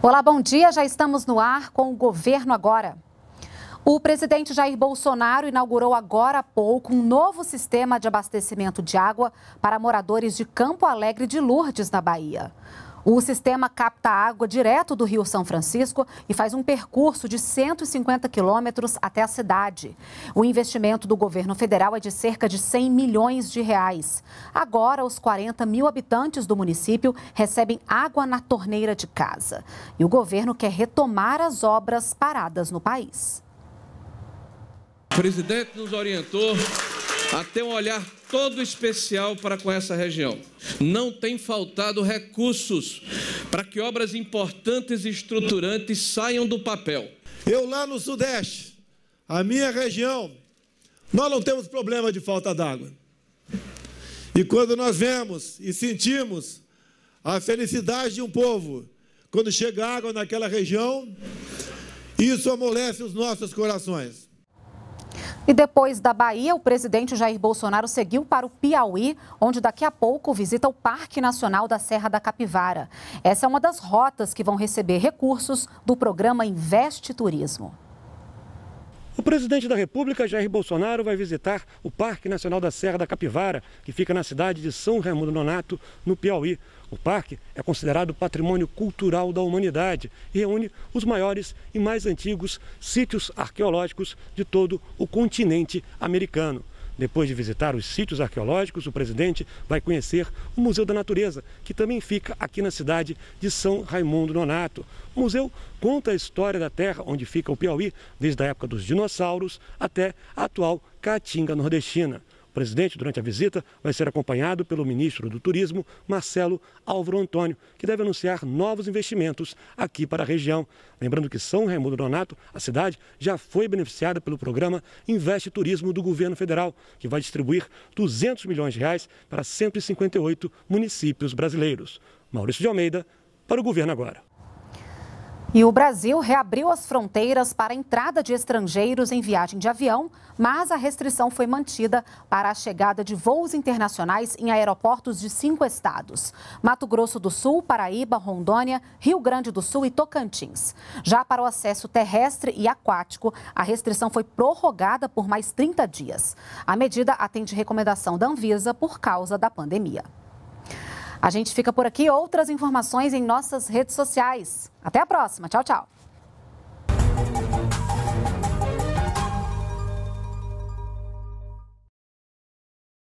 Olá, bom dia. Já estamos no ar com o governo agora. O presidente Jair Bolsonaro inaugurou agora há pouco um novo sistema de abastecimento de água para moradores de Campo Alegre de Lourdes, na Bahia. O sistema capta água direto do Rio São Francisco e faz um percurso de 150 quilômetros até a cidade. O investimento do governo federal é de cerca de 100 milhões de reais. Agora, os 40 mil habitantes do município recebem água na torneira de casa. E o governo quer retomar as obras paradas no país. O presidente nos orientou a ter um olhar todo especial para com essa região. Não tem faltado recursos para que obras importantes e estruturantes saiam do papel. Eu lá no Sudeste, a minha região, nós não temos problema de falta d'água. E quando nós vemos e sentimos a felicidade de um povo, quando chega água naquela região, isso amolece os nossos corações. E depois da Bahia, o presidente Jair Bolsonaro seguiu para o Piauí, onde daqui a pouco visita o Parque Nacional da Serra da Capivara. Essa é uma das rotas que vão receber recursos do programa Investe Turismo presidente da República, Jair Bolsonaro, vai visitar o Parque Nacional da Serra da Capivara, que fica na cidade de São Raimundo Nonato, no Piauí. O parque é considerado patrimônio cultural da humanidade e reúne os maiores e mais antigos sítios arqueológicos de todo o continente americano. Depois de visitar os sítios arqueológicos, o presidente vai conhecer o Museu da Natureza, que também fica aqui na cidade de São Raimundo Nonato. O museu conta a história da terra onde fica o Piauí, desde a época dos dinossauros até a atual Caatinga nordestina presidente, durante a visita, vai ser acompanhado pelo ministro do Turismo, Marcelo Álvaro Antônio, que deve anunciar novos investimentos aqui para a região. Lembrando que São Raimundo Donato, a cidade, já foi beneficiada pelo programa Investe Turismo do governo federal, que vai distribuir 200 milhões de reais para 158 municípios brasileiros. Maurício de Almeida, para o governo agora. E o Brasil reabriu as fronteiras para a entrada de estrangeiros em viagem de avião, mas a restrição foi mantida para a chegada de voos internacionais em aeroportos de cinco estados: Mato Grosso do Sul, Paraíba, Rondônia, Rio Grande do Sul e Tocantins. Já para o acesso terrestre e aquático, a restrição foi prorrogada por mais 30 dias. A medida atende recomendação da Anvisa por causa da pandemia. A gente fica por aqui. Outras informações em nossas redes sociais. Até a próxima. Tchau, tchau.